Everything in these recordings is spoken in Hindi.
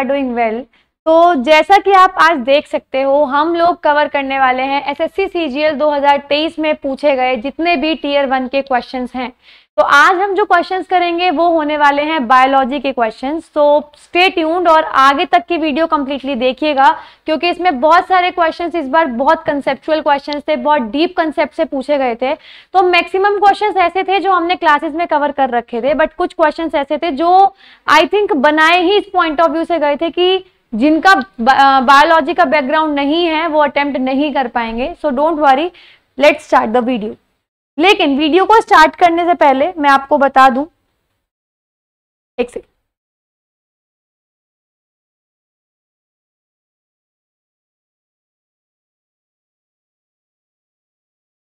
आर डूइंग वेल तो जैसा कि आप आज देख सकते हो हम लोग कवर करने वाले हैं एसएससी सीजीएल 2023 में पूछे गए जितने भी टीयर वन के क्वेश्चंस हैं तो आज हम जो क्वेश्चंस करेंगे वो होने वाले हैं बायोलॉजी के क्वेश्चंस तो स्टे ट्यून्ड और आगे तक की वीडियो कम्प्लीटली देखिएगा क्योंकि इसमें बहुत सारे क्वेश्चंस इस बार बहुत कंसेप्चुअल क्वेश्चंस थे बहुत डीप कंसेप्ट से पूछे गए थे तो मैक्सिमम क्वेश्चंस ऐसे थे जो हमने क्लासेस में कवर कर रखे थे बट कुछ क्वेश्चन ऐसे थे जो आई थिंक बनाए ही इस पॉइंट ऑफ व्यू से गए थे कि जिनका बायोलॉजी का बैकग्राउंड नहीं है वो अटेम्प्ट नहीं कर पाएंगे so don't worry let's start the video लेकिन वीडियो को स्टार्ट करने से पहले मैं आपको बता दूं एक सेकेंड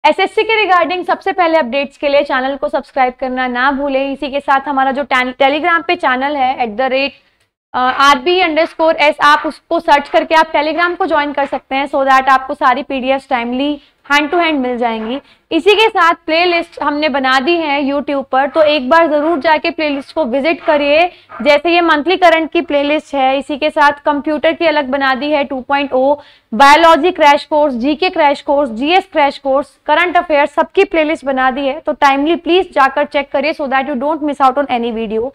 एसएससी के रिगार्डिंग सबसे पहले अपडेट्स के लिए चैनल को सब्सक्राइब करना ना भूलें इसी के साथ हमारा जो टेलीग्राम पे चैनल है at the rate R B underscore स्कोर एस आप उसको सर्च करके आप टेलीग्राम को ज्वाइन कर सकते हैं सो so दैट आपको सारी PDF timely hand to hand मिल जाएंगी इसी के साथ प्लेलिस्ट हमने बना दी है यूट्यूब पर तो एक बार ज़रूर जाके प्लेलिस्ट को विजिट करिए जैसे ये मंथली करंट की प्लेलिस्ट है इसी के साथ कंप्यूटर की अलग बना दी है 2.0 biology crash course GK crash course GS crash course current affair सबकी प्ले बना दी है तो टाइमली प्लीज़ जाकर चेक करिए so that you don't miss out on any video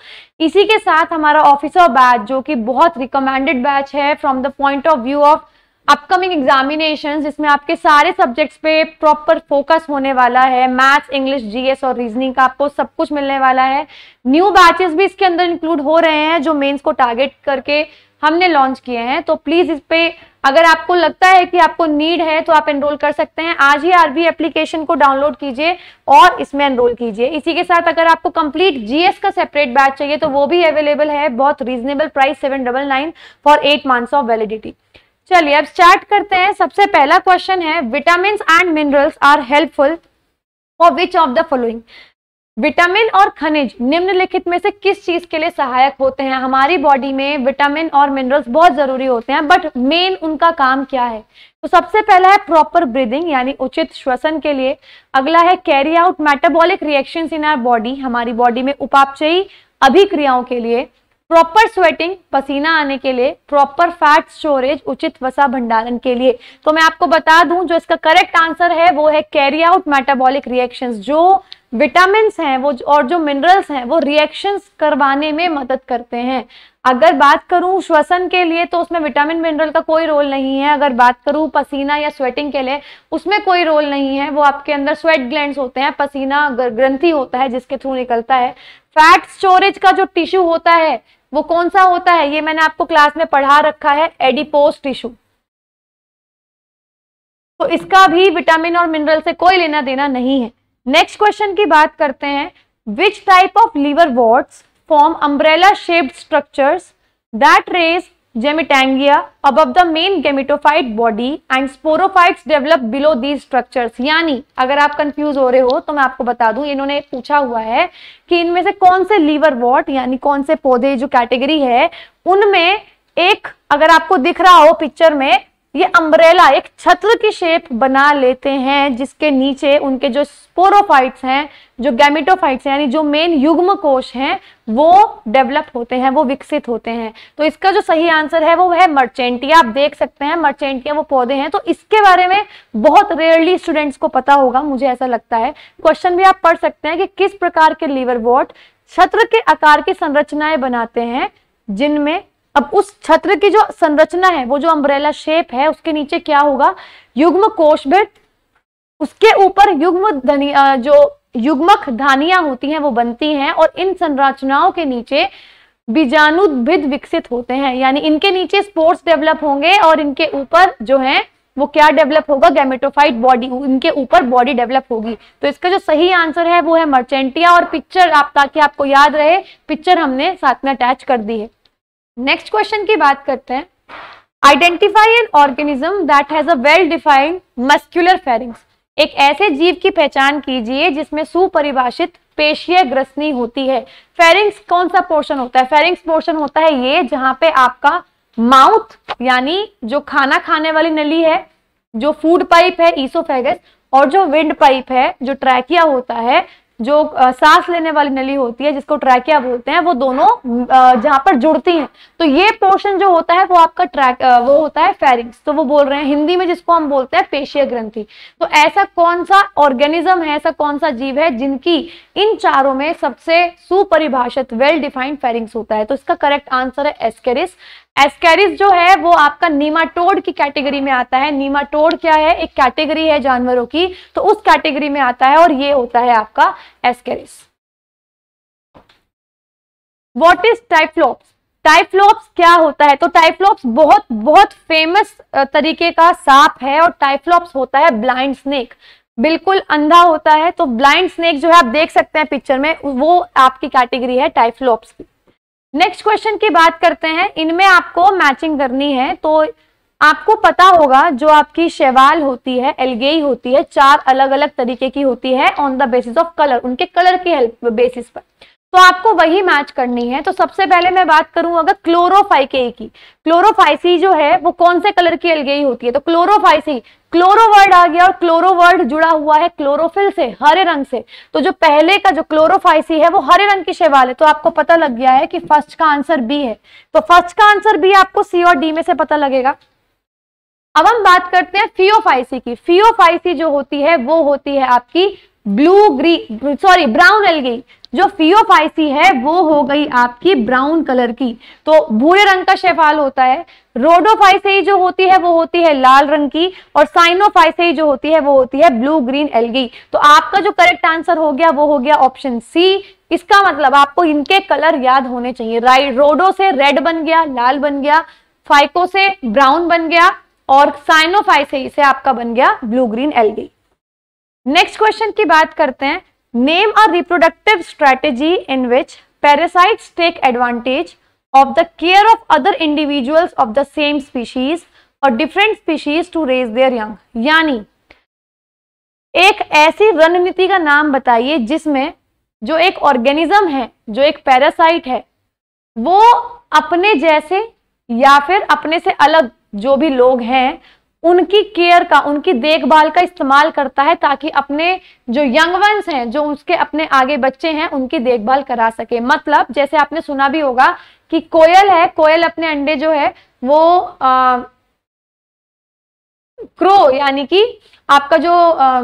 इसी के साथ हमारा ऑफिसर बैच जो कि बहुत रिकमेंडेड बैच है from the point of view of upcoming examination जिसमें आपके सारे सब्जेक्ट्स पे प्रॉपर फोकस होने वाला है मैथ्स इंग्लिश जीएस और रीजनिंग का आपको सब कुछ मिलने वाला है न्यू बैचेस भी इसके अंदर इंक्लूड हो रहे हैं जो मेंस को टारगेट करके हमने लॉन्च किए हैं तो प्लीज इस पे अगर आपको लगता है कि आपको नीड है तो आप एनरोल कर सकते हैं आज ही आरबी एप्लीकेशन को डाउनलोड कीजिए और इसमें एनरोल कीजिए इसी के साथ अगर आपको कंप्लीट जीएस का सेपरेट बैच चाहिए तो वो भी अवेलेबल है बहुत reasonable price seven double nine for eight months of validity चलिए अब स्टार्ट करते हैं सबसे पहला क्वेश्चन है vitamin and minerals are helpful for which of the following vitamin और खनिज निम्नलिखित में से किस चीज के लिए सहायक होते हैं हमारी बॉडी में विटामिन और मिनरल्स बहुत जरूरी होते हैं बट मेन उनका काम क्या है तो सबसे पहला है प्रॉपर ब्रीदिंग यानी उचित श्वसन के लिए अगला है carry out metabolic reactions in our body हमारी बॉडी में उपापचयी अभिक्रियाओं के लिए प्रॉपर स्वेटिंग पसीना आने के लिए प्रॉपर फैट स्टोरेज उचित वसा भंडारण के लिए तो मैं आपको बता दूं जो इसका करेक्ट आंसर है वो है कैरी आउट मेटाबॉलिक रिएक्शंस जो विटामिन हैं वो और जो मिनरल्स हैं वो रिएक्शंस करवाने में मदद करते हैं अगर बात करूं श्वसन के लिए तो उसमें विटामिन मिनरल का कोई रोल नहीं है अगर बात करूं पसीना या स्वेटिंग के लिए उसमें कोई रोल नहीं है वो आपके अंदर स्वेट ग्लैंड होते हैं पसीना ग्रंथि होता है जिसके थ्रू निकलता है फैट स्टोरेज का जो टिश्यू होता है वो कौन सा होता है ये मैंने आपको क्लास में पढ़ा रखा है एडिपोस टिश्यू तो इसका भी विटामिन और मिनरल से कोई लेना देना नहीं है नेक्स्ट क्वेश्चन की बात करते हैं which type of liverworts form umbrella shaped structures that raise gametangia above the main gametophyte body and sporophytes develop below these structures यानी अगर आप कंफ्यूज हो रहे हो तो मैं आपको बता दूं इन्होंने पूछा हुआ है कि इनमें से कौन से लीवर वॉट यानी कौन से पौधे जो कैटेगरी है उनमें एक अगर आपको दिख रहा हो पिक्चर में ये अम्ब्रेला एक छत्र की शेप बना लेते हैं जिसके नीचे उनके जो स्पोरोफाइट्स हैं जो गैमिटोफाइट्स हैं यानी जो मेन युग्म कोश हैं वो डेवलप होते हैं वो विकसित होते हैं तो इसका जो सही आंसर है वो है मर्चेंटिया आप देख सकते हैं मर्चेंटिया वो पौधे हैं तो इसके बारे में बहुत रेयरली स्टूडेंट्स को पता होगा मुझे ऐसा लगता है क्वेश्चन भी आप पढ़ सकते हैं कि किस प्रकार के लीवर वोट छत्र के आकार की संरचनाएं बनाते हैं जिनमें अब उस छत्र की जो संरचना है वो जो अम्ब्रेला शेप है उसके नीचे क्या होगा युग्म कोशभित उसके ऊपर युग्म जो युग्मक धानिया होती हैं वो बनती हैं और इन संरचनाओं के नीचे बीजाणुद्भिद विकसित होते हैं यानी इनके नीचे स्पोर्ट्स डेवलप होंगे और इनके ऊपर जो है वो क्या डेवलप होगा गैमेटोफाइट बॉडी इनके ऊपर बॉडी डेवलप होगी तो इसका जो सही आंसर है वो है मर्चेंटिया और पिक्चर आप ताकि आपको याद रहे पिक्चर हमने साथ में अटैच कर दी है नेक्स्ट क्वेश्चन की बात करते हैं identify an organism that has a well defined muscular pharynx एक ऐसे जीव की पहचान कीजिए जिसमें सुपरिभाषित पेशीय ग्रसनी होती है फेरिंग्स कौन सा पोर्शन होता है फेरिंग्स पोर्शन होता है ये जहां पे आपका माउथ यानी जो खाना खाने वाली नली है जो फूड पाइप है ईसोफेगस और जो विंड पाइप है जो ट्रैकिया होता है जो सांस लेने वाली नली होती है जिसको ट्रैकिया बोलते हैं वो दोनों जहां पर जुड़ती हैं तो ये पोर्शन जो होता है वो आपका ट्रैक वो होता है फेरिंग्स तो वो बोल रहे हैं हिंदी में जिसको हम बोलते हैं पेशीय ग्रंथि तो ऐसा कौन सा ऑर्गेनिज्म है ऐसा कौन सा जीव है जिनकी इन चारों में सबसे सुपरिभाषित वेल डिफाइंड फेरिंग्स होता है तो इसका करेक्ट आंसर है एस्केरिस एस्केरिस जो है वो आपका नीमाटोड की कैटेगरी में आता है नीमाटोड क्या है एक कैटेगरी है जानवरों की तो उस कैटेगरी में आता है और ये होता है आपका Ascaris what is Typhlops Typhlops क्या होता है तो टाइफ्लोप्स बहुत बहुत फेमस तरीके का सांप है और टाइफ्लोप्स होता है ब्लाइंड स्नेक बिल्कुल अंधा होता है तो ब्लाइंड स्नेक जो है आप देख सकते हैं पिक्चर में वो आपकी कैटेगरी है टाइफ्लोप्स की नेक्स्ट क्वेश्चन की बात करते हैं इनमें आपको मैचिंग करनी है तो आपको पता होगा जो आपकी शैवाल होती है एलगेई होती है चार अलग अलग तरीके की होती है on the basis of colour उनके कलर की हेल्प बेसिस पर तो आपको वही मैच करनी है तो सबसे पहले मैं बात करूं अगर क्लोरोफाइके की क्लोरोफाइसी जो है वो कौन से कलर की एलगेई होती है तो क्लोरोफाइसी क्लोरो आ गया और क्लोरोवर्ड जुड़ा हुआ है क्लोरोफिल से हरे रंग से तो जो पहले का जो क्लोरोफाइसी है वो हरे रंग की शैवाल है तो आपको पता लग गया है कि फर्स्ट का आंसर बी है तो फर्स्ट का आंसर बी आपको सी और डी में से पता लगेगा अब हम बात करते हैं फियोफाइसी की फियोफाइसी जो होती है वो होती है आपकी blue green sorry brown algae जो फीओफाइसी है वो हो गई आपकी ब्राउन कलर की तो भूरे रंग का शेफाल होता है रोडोफाइसई जो होती है वो होती है लाल रंग की और साइनोफाइसई जो होती है वो होती है ब्लू ग्रीन एलगी तो आपका जो करेक्ट आंसर हो गया वो हो गया ऑप्शन सी इसका मतलब आपको इनके कलर याद होने चाहिए राइट रोडो से रेड बन गया लाल बन गया फाइको से ब्राउन बन गया और साइनोफाइसई से आपका बन गया blue green algae next question की बात करते हैं Name a reproductive strategy in which parasites take advantage of the care of other individuals of the same species और different species to raise their young यानी एक ऐसी रणनीति का नाम बताइए जिसमें जो एक ऑर्गेनिज्म है जो एक पैरासाइट है वो अपने जैसे या फिर अपने से अलग जो भी लोग हैं उनकी केयर का उनकी देखभाल का इस्तेमाल करता है ताकि अपने जो यंग वंस हैं जो उसके अपने आगे बच्चे हैं उनकी देखभाल करा सके मतलब जैसे आपने सुना भी होगा कि कोयल है कोयल अपने अंडे जो है वो आ, क्रो यानी कि आपका जो आ,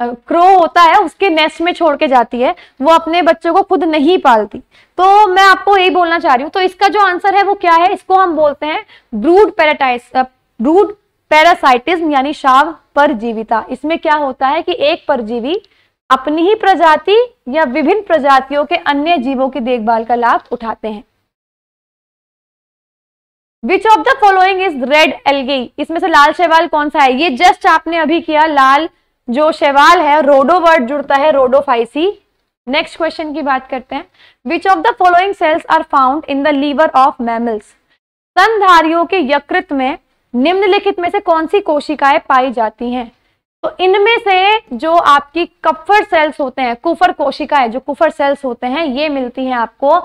क्रो होता है उसके नेस्ट में छोड़ के जाती है वो अपने बच्चों को खुद नहीं पालती तो मैं आपको यही बोलना चाह रही हूँ तो इसका जो आंसर है वो क्या है इसको हम बोलते हैं ब्रूड पैराटाइस ब्रूड पैरासाइटिज्म यानी शाव परजीविता इसमें क्या होता है कि एक परजीवी अपनी ही प्रजाति या विभिन्न प्रजातियों के अन्य जीवों की देखभाल का लाभ उठाते हैं which of the following is red algae इसमें से लाल शैवाल कौन सा है ये जस्ट आपने अभी किया लाल जो शैवाल है रोडो वर्ड जुड़ता है रोडोफाइसी नेक्स्ट क्वेश्चन की बात करते हैं which of the following cells are found in the liver of mammals स्तनधारियों के यकृत में निम्नलिखित में से कौन सी कोशिकाएं पाई जाती हैं तो इनमें से जो आपकी कफर सेल्स होते हैं कुफर कोशिकाएं जो कुफर सेल्स होते हैं ये मिलती हैं आपको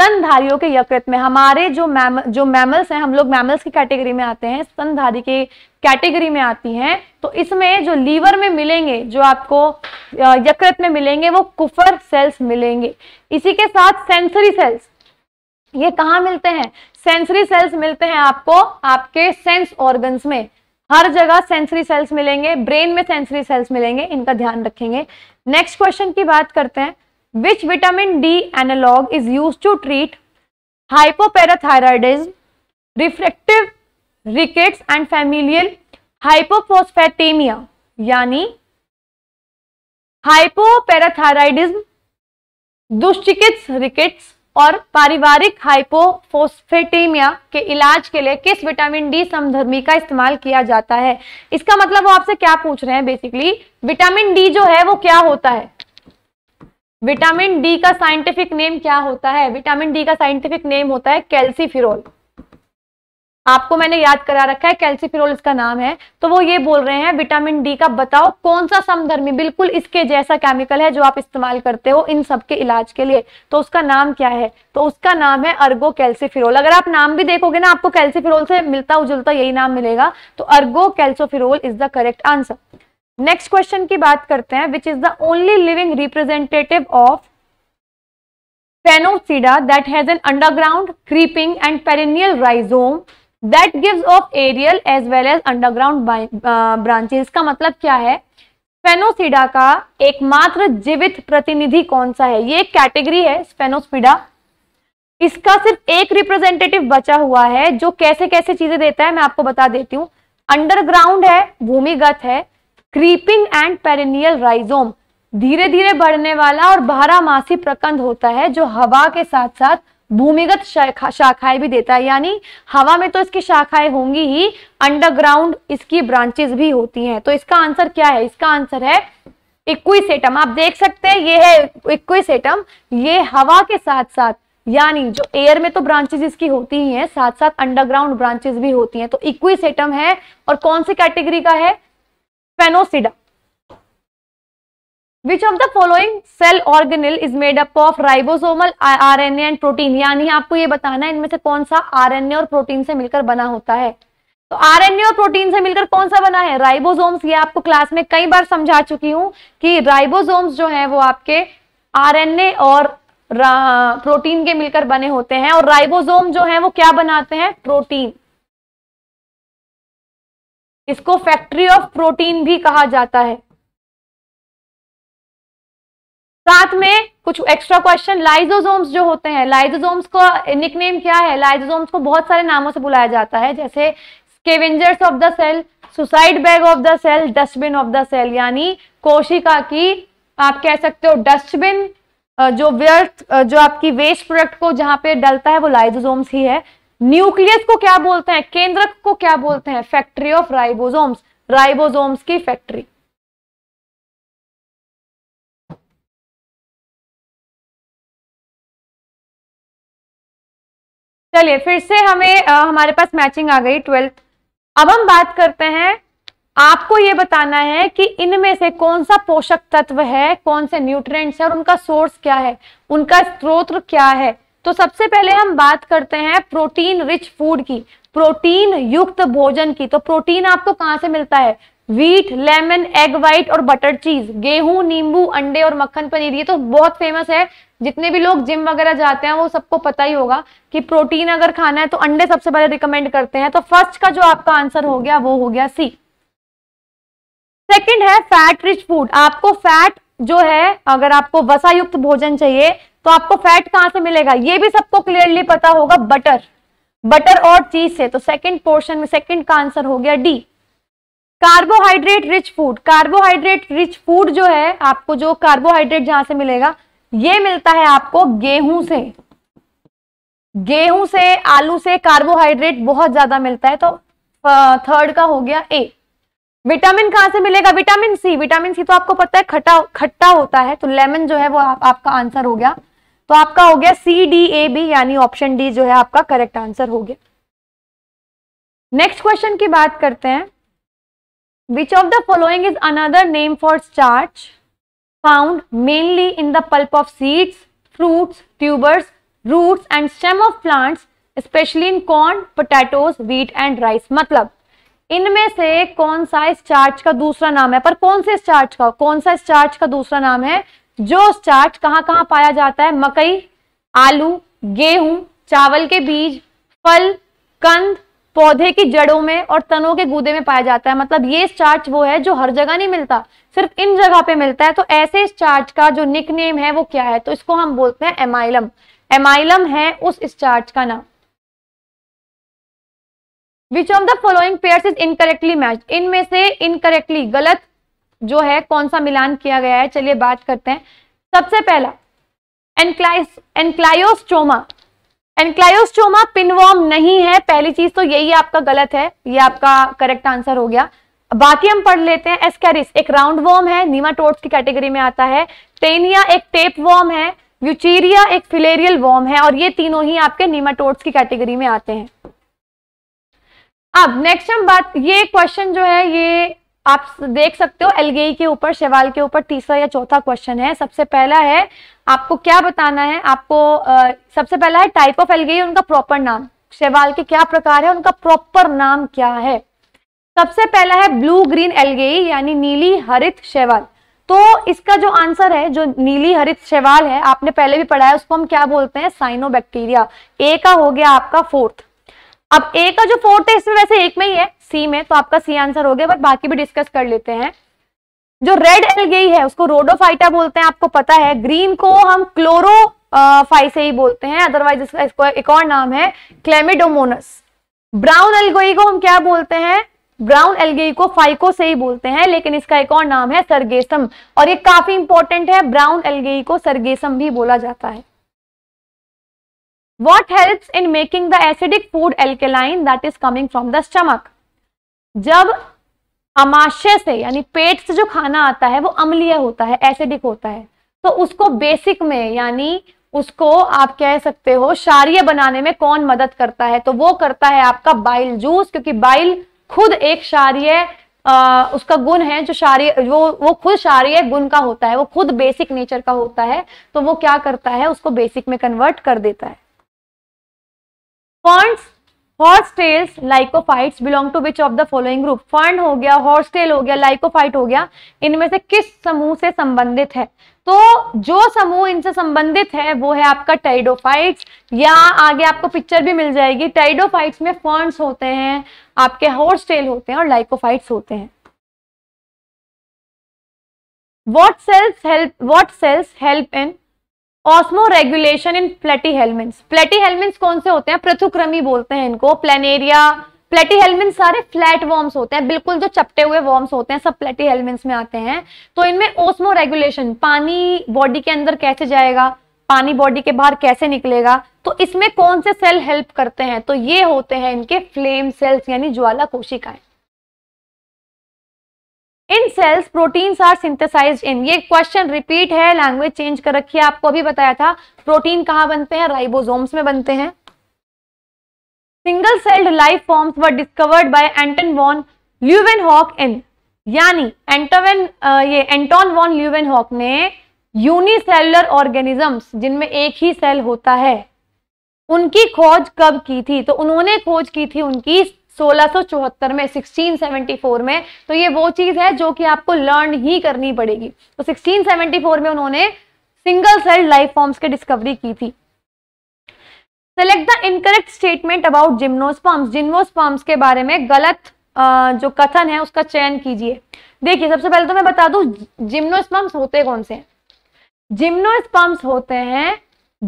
स्तनधारियों के यकृत में हमारे जो मैम जो मैमल्स हैं हम लोग मैमल्स की कैटेगरी में आते हैं स्तनधारी के कैटेगरी में आती हैं तो इसमें जो लीवर में मिलेंगे जो आपको यकृत में मिलेंगे वो कुफर सेल्स मिलेंगे इसी के साथ सेंसरी सेल्स ये कहाँ मिलते हैं सेंसरी सेल्स मिलते हैं आपको आपके सेंस ऑर्गन्स में हर जगह सेंसरी सेल्स मिलेंगे ब्रेन में सेंसरी सेल्स मिलेंगे इनका ध्यान रखेंगे नेक्स्ट क्वेश्चन की बात करते हैं which vitamin D analog is use to treat hypoparathyroidism refractive rickets and familial hypophosphatemia यानी हाइपोपेराथायराइडिज्म दुष्चिकित्स रिकेट्स और पारिवारिक हाइपोफोस्फेटीमिया के इलाज के लिए किस विटामिन डी समधर्मी का इस्तेमाल किया जाता है इसका मतलब वो आपसे क्या पूछ रहे हैं बेसिकली विटामिन डी जो है वो क्या होता है विटामिन डी का साइंटिफिक नेम क्या होता है विटामिन डी का साइंटिफिक नेम होता है कैल्सीफिरोल आपको मैंने याद करा रखा है कैल्सिफिरोल इसका नाम है तो वो ये बोल रहे हैं विटामिन डी का बताओ कौन सा समधर्मी बिल्कुल इसके जैसा केमिकल है जो आप इस्तेमाल करते हो इन सबके इलाज के लिए तो उसका नाम क्या है तो उसका नाम है अर्गो कैल्सिफिरोल अगर आप नाम भी देखोगे ना आपको कैल्सिफिरोल से मिलता उजुलता यही नाम मिलेगा तो ergocalciferol is the correct answer next question की बात करते हैं which is the only living representative of Sphenopsida that has an underground creeping and perennial rhizome that gives off aerial as well as underground branches का मतलब क्या है फेनोसिडा का एकमात्र जीवित प्रतिनिधि कौन सा है ये एक कैटेगरी है स्पेनोस्पिडा इसका सिर्फ एक रिप्रेजेंटेटिव बचा हुआ है जो कैसे कैसे चीजें देता है मैं आपको बता देती हूँ अंडरग्राउंड है भूमिगत है क्रीपिंग एंड पेरिनियल राइजोम धीरे धीरे बढ़ने वाला और बारह मासी प्रकंद होता है जो हवा के साथ साथ भूमिगत शाखा शाखाएं भी देता है यानी हवा में तो इसकी शाखाएं होंगी ही अंडरग्राउंड इसकी ब्रांचेस भी होती हैं तो इसका आंसर क्या है इसका आंसर है इक्वी सेटम आप देख सकते हैं ये है इक्वी सेटम ये हवा के साथ साथ यानी जो एयर में तो ब्रांचेज इसकी होती ही है साथ साथ अंडरग्राउंड ब्रांचेस भी होती है तो इक्वी है और कौन सी कैटेगरी का है Sphenopsida which of the following cell organelle is made up of ribosomal RNA and protein यानी आपको ये बताना है इनमें से कौन सा आरएनए और प्रोटीन से मिलकर बना होता है तो आरएनए और प्रोटीन से मिलकर कौन सा बना है राइबोसोम्स ये आपको क्लास में कई बार समझा चुकी हूँ कि राइबोसोम्स जो है वो आपके आरएनए और प्रोटीन के मिलकर बने होते हैं और राइबोसोम जो है वो क्या बनाते हैं प्रोटीन इसको फैक्ट्री ऑफ प्रोटीन भी कहा जाता है साथ में कुछ एक्स्ट्रा क्वेश्चन लाइजोजोम्स जो होते हैं लाइजोजोम्स को निकनेम क्या है लाइजोजोम्स को बहुत सारे नामों से बुलाया जाता है जैसे scavengers of the cell suicide bag of the cell dustbin of the cell यानी कोशिका की आप कह सकते हो डस्टबिन जो व्यर्थ जो आपकी वेस्ट प्रोडक्ट को जहां पे डलता है वो लाइजोजोम्स ही है न्यूक्लियस को क्या बोलते हैं केंद्रक को क्या बोलते हैं फैक्ट्री ऑफ राइबोजोम्स राइबोजोम्स की फैक्ट्री चलिए फिर से हमें आ, हमारे पास मैचिंग आ गई ट्वेल्थ अब हम बात करते हैं आपको ये बताना है कि इनमें से कौन सा पोषक तत्व है कौन से न्यूट्रिएंट्स है और उनका सोर्स क्या है उनका स्रोत क्या है तो सबसे पहले हम बात करते हैं प्रोटीन रिच फूड की प्रोटीन युक्त भोजन की तो प्रोटीन आपको कहाँ से मिलता है वीट लेमन एग वाइट और बटर चीज गेहूं नींबू अंडे और मक्खन पनीर ये तो बहुत फेमस है जितने भी लोग जिम वगैरह जाते हैं वो सबको पता ही होगा कि प्रोटीन अगर खाना है तो अंडे सबसे पहले रिकमेंड करते हैं तो फर्स्ट का जो आपका आंसर हो गया वो हो गया सी सेकंड है फैट रिच फूड आपको फैट जो है अगर आपको वसा युक्त भोजन चाहिए तो आपको फैट कहां से मिलेगा ये भी सबको क्लियरली पता होगा बटर बटर और चीज से तो सेकंड पोर्शन में सेकंड का आंसर हो गया D carbohydrate rich food carbohydrate rich food जो है आपको जो कार्बोहाइड्रेट जहां से मिलेगा ये मिलता है आपको गेहूं से गेहूं से आलू से कार्बोहाइड्रेट बहुत ज्यादा मिलता है तो थर्ड का हो गया ए विटामिन कहां से मिलेगा विटामिन सी विटामिन सी तो आपको पता है खट्टा खट्टा होता है तो लेमन जो है वो आप, आपका आंसर हो गया तो आपका हो गया सी डी ए बी यानी ऑप्शन डी जो है आपका करेक्ट आंसर हो गया नेक्स्ट क्वेश्चन की बात करते हैं Which of the following is another name for starch found mainly in the pulp of seeds, fruits, tubers, roots and stem of plants especially in corn, potatoes, wheat and rice मतलब इनमें से कौन सा स्टार्च का दूसरा नाम है पर कौन से स्टार्च का कौन सा स्टार्च का दूसरा नाम है जो स्टार्च कहाँ कहाँ पाया जाता है मकई आलू गेहूं चावल के बीज फल कंद पौधे की जड़ों में और तनों के गूदे में पाया जाता है मतलब ये स्टार्च वो है जो हर जगह नहीं मिलता सिर्फ इन जगह पे मिलता है तो ऐसे स्टार्च का जो निक नेम है वो क्या है तो इसको हम बोलते हैं एमाइलम एमाइलम है उस स्टार्च का नाम which of the following pair is incorrectly match इनमें से इनकरेक्टली गलत जो है कौन सा मिलान किया गया है चलिए बात करते हैं सबसे पहला एनक्लाइस एनक्लायोस्टोमा एनक्लायोस्टोमा पिनवॉर्म नहीं है पहली चीज तो यही आपका गलत है ये आपका करेक्ट आंसर हो गया बाकी हम पढ़ लेते हैं एस्कैरिस एक राउंड वॉर्म है नीमाटोड्स की कैटेगरी में आता है टेनिया एक टेप वॉर्म है यूचीरिया एक फिलेरियल वॉर्म है और ये तीनों ही आपके नीमाटोड्स की कैटेगरी में आते हैं अब नेक्स्ट हम बात ये क्वेश्चन जो है ये आप देख सकते हो एलगेई के ऊपर शैवाल के ऊपर तीसरा या चौथा क्वेश्चन है सबसे पहला है आपको क्या बताना है आपको आ, सबसे पहला है टाइप ऑफ एलगी उनका प्रॉपर नाम शैवाल के क्या प्रकार है उनका प्रॉपर नाम क्या है सबसे पहला है ब्लू ग्रीन एलगेई यानी नीली हरित शैवाल तो इसका जो आंसर है जो नीली हरित शैवाल है आपने पहले भी पढ़ा है उसको हम क्या बोलते हैं बैक्टीरिया ए का हो गया आपका फोर्थ अब ए का जो फोर्थ है इसमें वैसे एक में ही है सी में तो आपका सी आंसर हो गया बट बाकी भी डिस्कस कर लेते हैं जो रेड एलगेई है उसको रोडोफाइटा बोलते हैं आपको पता है ग्रीन को हम क्लोरो से ही बोलते हैं अदरवाइज इसका इसको एक और नाम है क्लेमिडोमोनस ब्राउन एलगोई को हम क्या बोलते हैं ब्राउन एलगेई को फाइको से ही बोलते हैं लेकिन इसका एक और नाम है सरगेसम और ये काफी इंपॉर्टेंट है ब्राउन एलगेई को सरगेसम भी बोला जाता है what help in making the acidic food alkaline that is coming from the stomach जब अमाशय से यानी पेट से जो खाना आता है वो अम्लीय होता है एसिडिक होता है तो उसको बेसिक में यानी उसको आप कह सकते हो क्षारिय बनाने में कौन मदद करता है तो वो करता है आपका बाइल जूस क्योंकि बाइल खुद एक क्षारिय उसका गुण है जो शारी वो वो खुद क्षारीय गुण का होता है वो खुद बेसिक नेचर का होता है तो वो क्या करता है उसको बेसिक में कन्वर्ट कर देता है ferns horsetails lycophytes belong to which of the following group फंड हो गया हॉर्स टेल हो गया लाइकोफाइट हो गया इनमें से किस समूह से संबंधित है तो जो समूह इनसे संबंधित है वो है आपका टाइडोफाइट्स या आगे आपको पिक्चर भी मिल जाएगी टाइडोफाइट्स में फंड्स होते हैं आपके हॉर्स टेल होते हैं और लाइकोफाइट्स होते हैं what cells help what cells help in osmoregulation in platyhelminthes प्लेटी हेलमेंट्स कौन से होते हैं पृथुक्रमी बोलते हैं इनको प्लेनेरिया प्लेटी हेलमेंट सारे फ्लैट वॉर्म्स होते हैं बिल्कुल जो चपटे हुए वॉर्म्स होते हैं सब प्लेटी हेलमेंट्स में आते हैं तो इनमें ओस्मो रेगुलेशन पानी बॉडी के अंदर कैसे जाएगा पानी बॉडी के बाहर कैसे निकलेगा तो इसमें कौन से सेल हेल्प करते हैं तो ये होते हैं इनके फ्लेम सेल्स यानी ज्वाला कोशिकाएं in cells protein are synthesize in ये क्वेश्चन रिपीट है लैंग्वेज चेंज कर रखी है आपको अभी बताया था प्रोटीन कहाँ बनते हैं राइबोसोम्स में बनते हैं single celled life forms were discovered by Anton van Leeuwenhoek in यानी एंटोवेन ये एंटोन वॉन ल्यूवेन हॉक ने यूनिसेलुलर ऑर्गेनिजम्स जिनमें एक ही सेल होता है उनकी खोज कब की थी तो उन्होंने खोज की थी उनकी 1674 में 1674 में तो ये वो चीज है जो कि आपको लर्न ही करनी पड़ेगी तो 1674 में उन्होंने सिंगल सेल लाइफ फॉर्म्स की डिस्कवरी की थी select the incorrect statement about gymnosperms gymnosperms के बारे में गलत जो कथन है उसका चयन कीजिए देखिए सबसे पहले तो मैं बता दू जिम्नोस्पम्स होते कौन से हैं जिम्नोस्पम्स होते हैं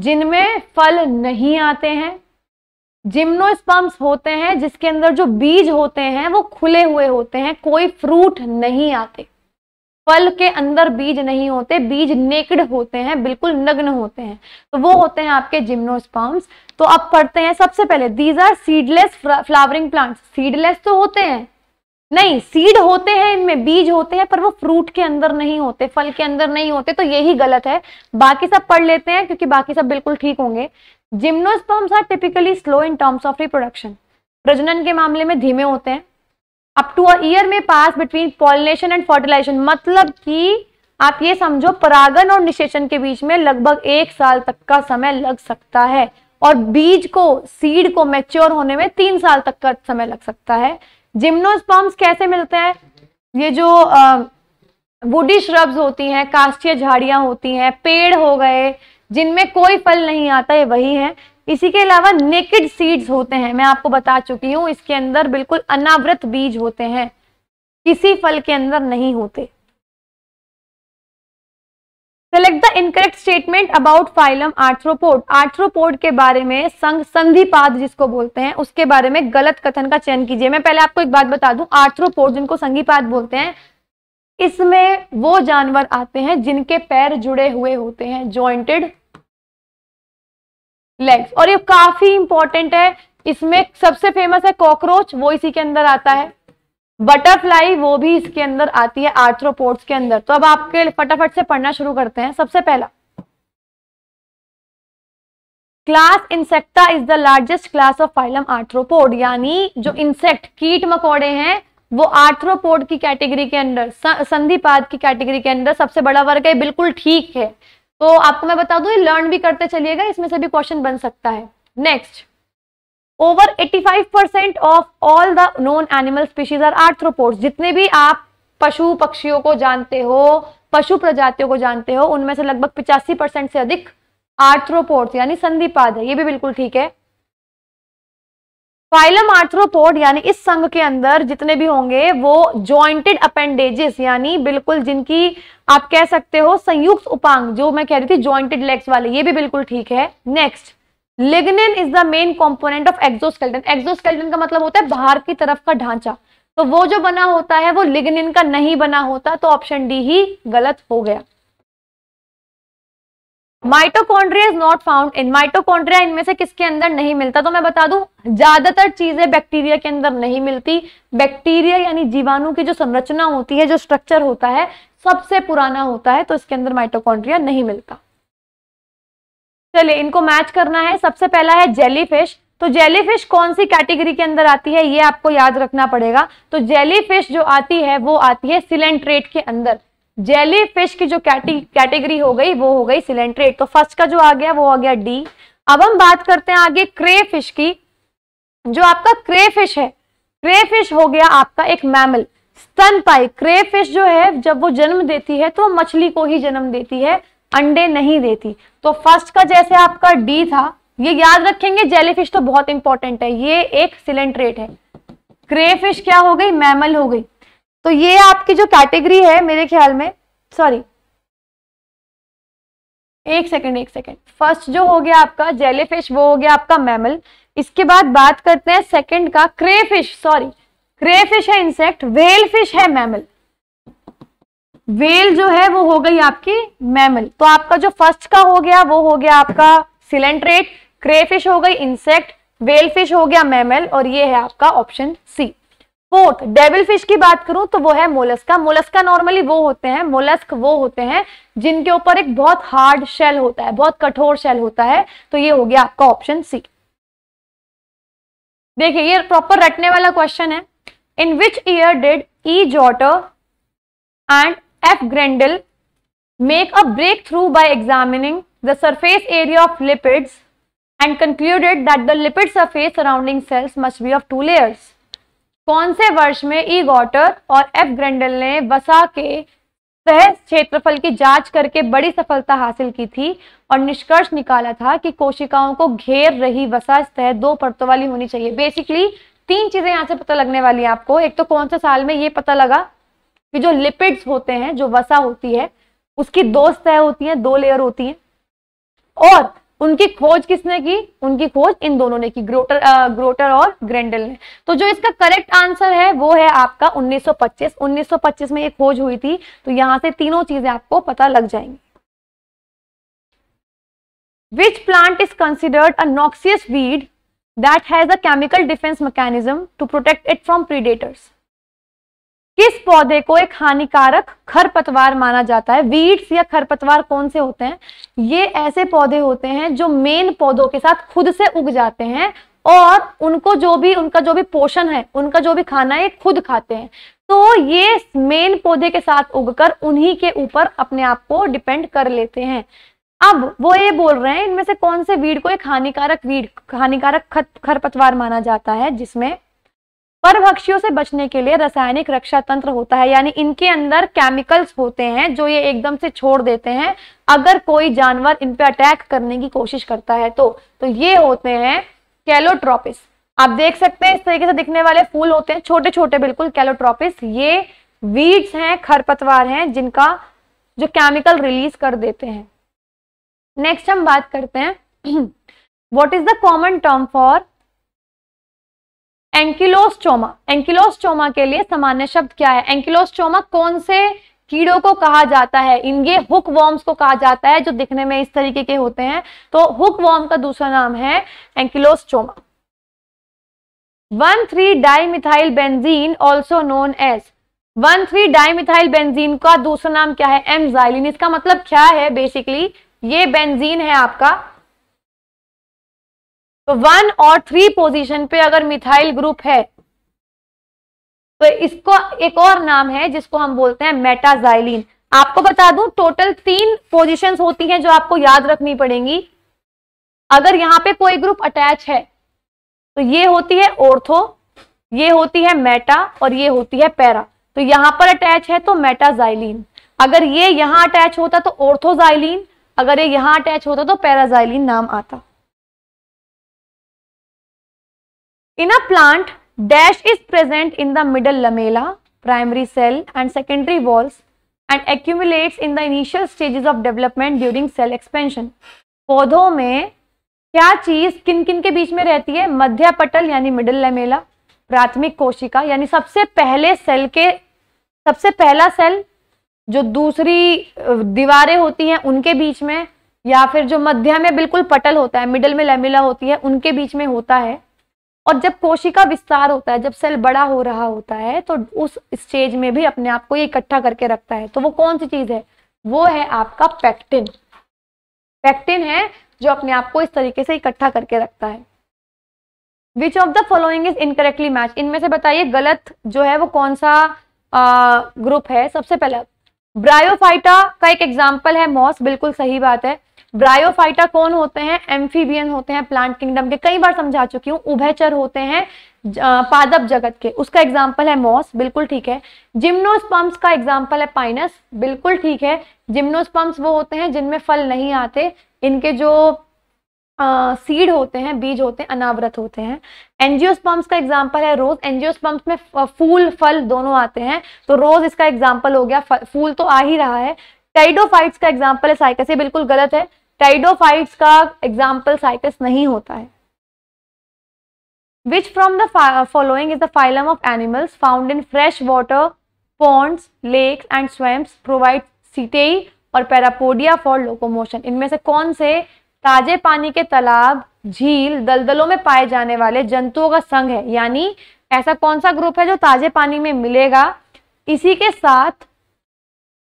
जिनमें फल नहीं आते हैं जिम्नोस्पम्स होते हैं जिसके अंदर जो बीज होते हैं वो खुले हुए होते हैं कोई फ्रूट नहीं आते फल के अंदर बीज नहीं होते बीज नेकड होते हैं बिल्कुल नग्न होते हैं तो वो होते हैं आपके जिम्नोस्पम्स तो अब पढ़ते हैं सबसे पहले these are seedless flowering plant seedless तो होते हैं नहीं सीड होते हैं इनमें बीज होते हैं पर वो फ्रूट के अंदर नहीं होते फल के अंदर नहीं होते तो यही गलत है बाकी सब पढ़ लेते हैं क्योंकि बाकी सब बिल्कुल ठीक होंगे gymnosperms are typically slow in terms of reproduction प्रजनन के मामले में धीमे होते हैं up to a year may pass between pollination and fertilization मतलब कि आप ये समझो परागन और निषेचन के बीच में लगभग एक साल तक का समय लग सकता है और बीज को सीड को मैच्योर होने में तीन साल तक का समय लग सकता है जिम्नोस्पर्म्स कैसे मिलते हैं ये जो वुडी श्रब्स होती हैं कास्टीय झाड़ियां होती हैं पेड़ हो गए जिनमें कोई फल नहीं आता है वही है इसी के अलावा नेकेड सीड्स होते हैं मैं आपको बता चुकी हूँ इसके अंदर बिल्कुल अनावृत बीज होते हैं किसी फल के अंदर नहीं होते select the incorrect statement about phylum arthropod arthropod के बारे में संघ संधिपाद जिसको बोलते हैं उसके बारे में गलत कथन का चयन कीजिए मैं पहले आपको एक बात बता दूं आर्थ्रोपोड जिनको संधिपाद बोलते हैं इसमें वो जानवर आते हैं जिनके पैर जुड़े हुए होते हैं ज्वाइंटेड लेग्स और ये काफी इंपॉर्टेंट है इसमें सबसे फेमस है कॉकरोच वो इसी के अंदर आता है बटरफ्लाई वो भी इसके अंदर आती है आर्थ्रोपोड्स के अंदर तो अब आपके फटाफट से पढ़ना शुरू करते हैं सबसे पहला class Insecta is the largest class of phylum arthropod यानी जो इंसेक्ट कीट मकोड़े हैं वो आर्थ्रोपोड की कैटेगरी के अंदर संधिपाद की कैटेगरी के अंदर सबसे बड़ा वर्ग है बिल्कुल ठीक है तो आपको मैं बता दू लर्न भी करते चलिएगा इसमें से भी क्वेश्चन बन सकता है next over 85% of all the known animal species are arthropods जितने भी आप पशु पक्षियों को जानते हो पशु प्रजातियों को जानते हो उनमें से लगभग पिचासी परसेंट से अधिक आर्थ्रोपोड्स यानी संधिपाद है ये भी बिल्कुल ठीक है फाइलम आर्थ्रोथोड यानी इस संघ के अंदर जितने भी होंगे वो जॉइंटेड अपेंडेजेस यानी बिल्कुल जिनकी आप कह सकते हो संयुक्त उपांग जो मैं कह रही थी जॉइंटेड लेग्स वाले ये भी बिल्कुल ठीक है next lignin is the main component of exoskeleton exoskeleton का मतलब होता है बाहर की तरफ का ढांचा तो वो जो बना होता है वो लिग्निन का नहीं बना होता तो ऑप्शन डी ही गलत हो गया mitochondria is not found in mitochondria इनमें से किसके अंदर नहीं मिलता तो मैं बता दूं ज्यादातर चीजें बैक्टीरिया के अंदर नहीं मिलती बैक्टीरिया यानी जीवाणु की जो संरचना होती है जो स्ट्रक्चर होता है सबसे पुराना होता है तो इसके अंदर माइटोकॉन्ड्रिया नहीं मिलता चलिए इनको मैच करना है सबसे पहला है जेलीफिश तो जेलीफिश कौन सी कैटेगरी के अंदर आती है ये आपको याद रखना पड़ेगा तो जेलीफिश जो आती है वो आती है सिलेंट्रेट के अंदर जेली फिश की जो कैटेगरी हो गई वो हो गई सिलेंट्रेट तो फर्स्ट का जो आ गया वो आ गया डी अब हम बात करते हैं आगे क्रे फिश की जो आपका क्रे फिश है क्रे फिश हो गया आपका एक मैमल स्तन पाई क्रे फिश जो है जब वो जन्म देती है तो मछली को ही जन्म देती है अंडे नहीं देती तो फर्स्ट का जैसे आपका डी था ये याद रखेंगे जेलीफिश तो बहुत इंपॉर्टेंट है ये एक सिलेंट्रेट है क्रे फिश क्या हो गई मैमल हो गई तो ये आपकी जो कैटेगरी है मेरे ख्याल में सॉरी एक सेकंड एक सेकंड फर्स्ट जो हो गया आपका जेलीफिश वो हो गया आपका मैमल इसके बाद बात करते हैं सेकंड का क्रेफिश सॉरी क्रेफिश है इंसेक्ट वेल फिश है मैमल वेल जो है वो हो गई आपकी मैमल तो आपका जो फर्स्ट का हो गया वो हो गया आपका सिलेंट्रेट क्रेफिश हो गई इंसेक्ट वेल फिश हो गया मैमल और ये है आपका option C fourth devil fish की बात करूं तो वो है मोलस्का मोलस्का नॉर्मली वो होते हैं मोलस्क वो होते हैं जिनके ऊपर एक बहुत हार्ड शेल होता है बहुत कठोर शेल होता है तो ये हो गया आपका ऑप्शन सी देखिए ये प्रॉपर रटने वाला क्वेश्चन है in which year did E Gorter and F Grendel a breakthrough by examining the surface area of lipids and concluded that the lipid surface surrounding cells must be of two layers कौन से वर्ष में ई गॉटर और एफ ग्रेंडल ने वसा के सहज क्षेत्रफल की जांच करके बड़ी सफलता हासिल की थी और निष्कर्ष निकाला था कि कोशिकाओं को घेर रही वसा सतह दो परतों वाली होनी चाहिए बेसिकली तीन चीजें यहाँ से पता लगने वाली है आपको एक तो कौन से साल में ये पता लगा कि जो लिपिड्स होते हैं जो वसा होती है उसकी दो सतह होती है दो लेयर होती है और उनकी खोज किसने की उनकी खोज इन दोनों ने की ग्रोटर आ, ग्रोटर और ग्रेंडल ने तो जो इसका करेक्ट आंसर है वो है आपका 1925 1925 में ये खोज हुई थी तो यहां से तीनों चीजें आपको पता लग जाएंगी which plant is considered a noxious weed that has a chemical defence mechanism to protect it from predators किस पौधे को एक हानिकारक खरपतवार माना जाता है वीड्स या खरपतवार कौन से होते हैं ये ऐसे पौधे होते हैं जो मेन पौधों के साथ खुद से उग जाते हैं और उनको जो भी उनका जो भी पोषण है उनका जो भी खाना है खुद खाते हैं तो ये मेन पौधे के साथ उगकर उन्हीं के ऊपर अपने आप को डिपेंड कर लेते हैं अब वो ये बोल रहे हैं इनमें से कौन से वीड को एक हानिकारक वीड हानिकारक खरपतवार माना जाता है जिसमें परभक्षियों से बचने के लिए रासायनिक रक्षा तंत्र होता है यानी इनके अंदर केमिकल्स होते हैं जो ये एकदम से छोड़ देते हैं अगर कोई जानवर इन पे अटैक करने की कोशिश करता है तो तो ये होते हैं कैलोट्रोपिस आप देख सकते हैं इस तरीके से दिखने वाले फूल होते हैं छोटे छोटे बिल्कुल कैलोट्रोपिस ये वीड्स हैं खरपतवार हैं जिनका जो केमिकल रिलीज कर देते हैं नेक्स्ट हम बात करते हैं what is the common term for Ancylostoma Ancylostoma के लिए सामान्य शब्द क्या है एंकिलोस्टोमा कौन से कीड़ों को कहा जाता है इन ये हुक वॉर्म्स को कहा जाता है जो दिखने में इस तरीके के होते हैं तो हुक वॉर्म का दूसरा नाम है Ancylostoma one three dimethyl benzene also known as one three dimethyl benzene का दूसरा नाम क्या है एमजाइलिन इसका मतलब क्या है बेसिकली ये बेंजीन है आपका तो वन और थ्री पोजीशन पे अगर मिथाइल ग्रुप है तो इसको एक और नाम है जिसको हम बोलते हैं मेटाजाइलिन आपको बता दूं टोटल तीन पोजीशंस होती हैं जो आपको याद रखनी पड़ेंगी अगर यहाँ पे कोई ग्रुप अटैच है तो ये होती है ओर्थो ये होती है मेटा और ये होती है पैरा तो यहां पर अटैच है तो मेटाजाइलिन अगर ये यहां अटैच होता तो ओर्थोजाइलिन अगर ये यहां अटैच होता तो पैराजाइलिन नाम आता In a plant, dash is present in the middle lamella, primary cell and secondary walls and accumulates in the initial stages of development during cell expansion. पौधों में क्या चीज किन किन के बीच में रहती है मध्य पटल यानी मिडल लेमेला प्राथमिक कोशिका यानी सबसे पहले सेल के सबसे पहला सेल जो दूसरी दीवारें होती हैं उनके बीच में या फिर जो मध्य में बिल्कुल पटल होता है मिडल में लेमेला होती है उनके बीच में होता है और जब कोशिका विस्तार होता है जब सेल बड़ा हो रहा होता है तो उस स्टेज में भी अपने आप को ये इकट्ठा करके रखता है तो वो कौन सी चीज है वो है आपका पैक्टिन पैक्टिन है जो अपने आप को इस तरीके से इकट्ठा करके रखता है which of the following is incorrectly match इनमें से बताइए गलत जो है वो कौन सा ग्रुप है सबसे पहला ब्रायोफाइटा का एक एग्जाम्पल है मॉस बिल्कुल सही बात है ब्रायोफाइटा कौन होते हैं एम्फीबियन होते हैं प्लांट किंगडम के कई बार समझा चुकी हूँ उभयचर होते हैं पादप जगत के उसका एग्जाम्पल है मॉस बिल्कुल ठीक है जिम्नोस्पम्प्स का एग्जाम्पल है पाइनस बिल्कुल ठीक है जिम्नोस्पम्प्स वो होते हैं जिनमें फल नहीं आते इनके जो सीड uh, होते हैं बीज होते हैं अनावृत होते हैं एनजियोस्पम्प्स का एग्जाम्पल है रोज एनजियोस्पम्प्स में फूल फल दोनों आते हैं तो रोज इसका एग्जाम्पल हो गया फूल तो आ ही रहा है टाइडोफाइट्स का एग्जाम्पल है साइकस ये बिल्कुल गलत है टाइडोफाइट्स का एग्जाम्पल साइकस नहीं होता है which from the following is the phylum of animals found in fresh water ponds lakes and swamps provide setae और पैरापोडिया फॉर लोकोमोशन इनमें से कौन से ताजे पानी के तालाब झील दलदलों में पाए जाने वाले जंतुओं का संघ है यानी ऐसा कौन सा ग्रुप है जो ताजे पानी में मिलेगा इसी के साथ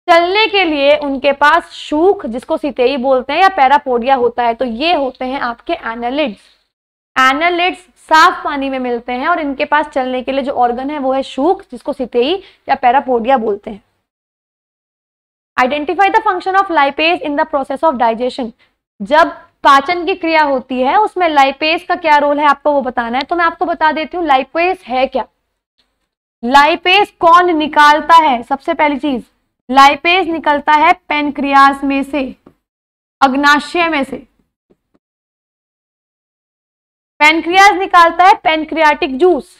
चलने के लिए उनके पास शूख जिसको सितेई बोलते हैं या पैरापोडिया होता है तो ये होते हैं आपके एनालिड्स एनालिड्स साफ पानी में मिलते हैं और इनके पास चलने के लिए जो ऑर्गन है वो है शूख जिसको सितेई या पैरापोडिया बोलते हैं identify the function of lipase in the process of digestion जब पाचन की क्रिया होती है उसमें लाइपेज का क्या रोल है आपको वो बताना है तो मैं आपको बता देती हूँ लाइपेज है क्या लाइपेज कौन निकालता है सबसे पहली चीज लाइपेज निकलता है पेनक्रियास में से अग्नाशय में से पेनक्रियास निकालता है पेनक्रियाटिक जूस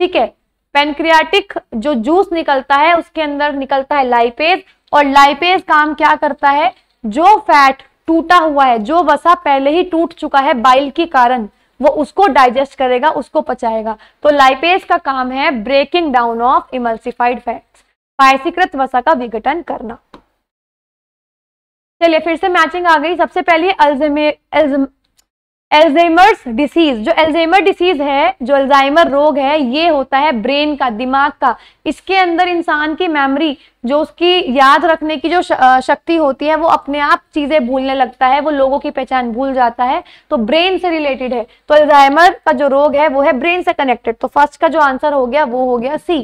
ठीक है पेनक्रियाटिक जो जूस निकलता है उसके अंदर निकलता है लाइपेज और लाइपेज काम क्या करता है जो फैट टूटा हुआ है जो वसा पहले ही टूट चुका है बाइल के कारण वो उसको डाइजेस्ट करेगा उसको पचाएगा तो लाइपेज का काम है breaking down of emulsified fats पायसीकृत वसा का विघटन करना चलिए फिर से मैचिंग आ गई सबसे पहले एल्जेमर्स डिसीज जो एल्जेमर डिसीज है जो अल्जाइमर रोग है ये होता है ब्रेन का दिमाग का इसके अंदर इंसान की मेमोरी जो उसकी याद रखने की जो शक्ति होती है वो अपने आप चीजें भूलने लगता है वो लोगों की पहचान भूल जाता है तो ब्रेन से रिलेटेड है तो अल्जाइमर का जो रोग है वो है ब्रेन से कनेक्टेड तो फर्स्ट का जो आंसर हो गया वो हो गया सी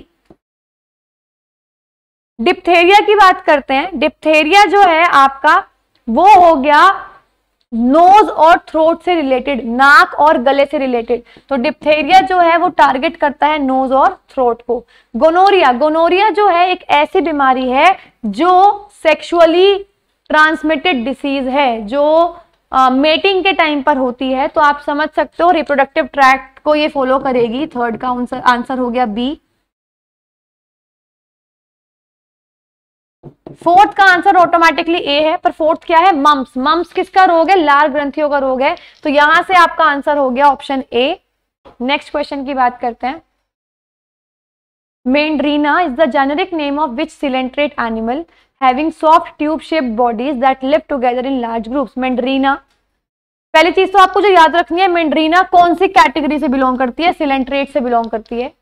डिप्थेरिया की बात करते हैं डिप्थेरिया जो है आपका वो हो गया नोज और थ्रोट से रिलेटेड नाक और गले से रिलेटेड तो डिप्थेरिया जो है वो टारगेट करता है नोज और थ्रोट को गोनोरिया गोनोरिया जो है एक ऐसी बीमारी है जो सेक्सुअली ट्रांसमिटेड डिसीज है जो मेटिंग uh, के टाइम पर होती है तो आप समझ सकते हो रिप्रोडक्टिव ट्रैक्ट को ये फॉलो करेगी थर्ड का आंसर हो गया बी फोर्थ का आंसर ऑटोमेटिकली ए है पर फोर्थ क्या है मम्स मम्स किसका रोग है लाल ग्रंथियों का रोग है तो यहां से आपका आंसर हो गया ऑप्शन ए नेक्स्ट क्वेश्चन की बात करते हैं Mandrina is the generic name of which coelenterate animal having soft tube shape bodies that live together in large groups? Mandrina. पहली चीज तो आपको जो याद रखनी है मेंड्रीना कौन सी कैटेगरी से बिलोंग करती है सिलेंट्रेट से बिलोंग करती है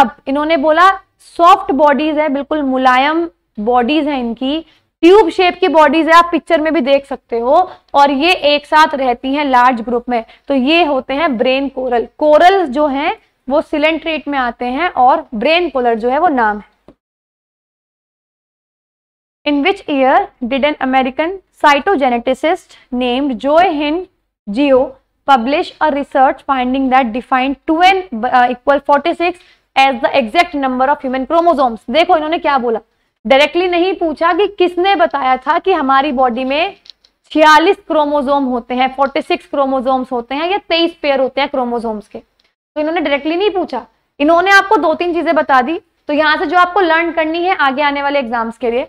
अब इन्होंने बोला सॉफ्ट बॉडीज है बिल्कुल मुलायम बॉडीज हैं इनकी ट्यूब शेप की बॉडीज है आप पिक्चर में भी देख सकते हो और ये एक साथ रहती हैं लार्ज ग्रुप में तो ये होते हैं ब्रेन कोरल कोरल जो हैं वो सिलेंट्रेट में आते हैं और ब्रेन कोलर जो है वो नाम है in which year did an American cytogeneticist named Joe Hin Tjio publish a research finding that defined two n equal forty six as the exact number of human chromosomes देखो इन्होंने क्या बोला डायरेक्टली नहीं पूछा कि किसने बताया था कि हमारी बॉडी में छियालीस क्रोमोजोम होते हैं फोर्टी सिक्स क्रोमोजोम्स होते हैं या तेईस पेयर होते हैं क्रोमोजोम्स के तो इन्होंने डायरेक्टली नहीं पूछा इन्होंने आपको दो तीन चीजें बता दी तो यहां से जो आपको लर्न करनी है आगे आने वाले एग्जाम्स के लिए